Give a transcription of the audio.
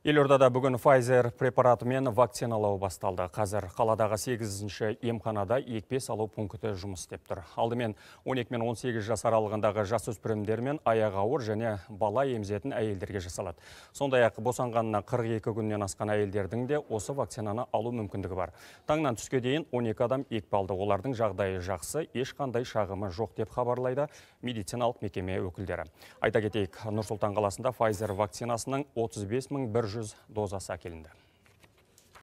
Елордада бүгін Pfizer препаратымен вакциналау басталды. Қазір қаладағы 8-ші емханада екпе салу пункті жұмыс істеп тұр. Алдымен 12 мен 18 жас аралығындағы жасөспірімдер мен аяғы ауыр және бала емзетін әйелдерге жасалады. Сондай-ақ босанғанына 42 күннен асқан әйелдердің де осы вакцинаны алу мүмкіндігі бар. Таңнан түске дейін 12 адам екпе алды. Олардың жағдайы жақсы, ешқандай шағымы жоқ деп хабарлайды медициналық мекеме өкілдері. Айта кетейік, сұлтан қаласында Pfizer вакцинасының бес мың жүз дозасы әкелінді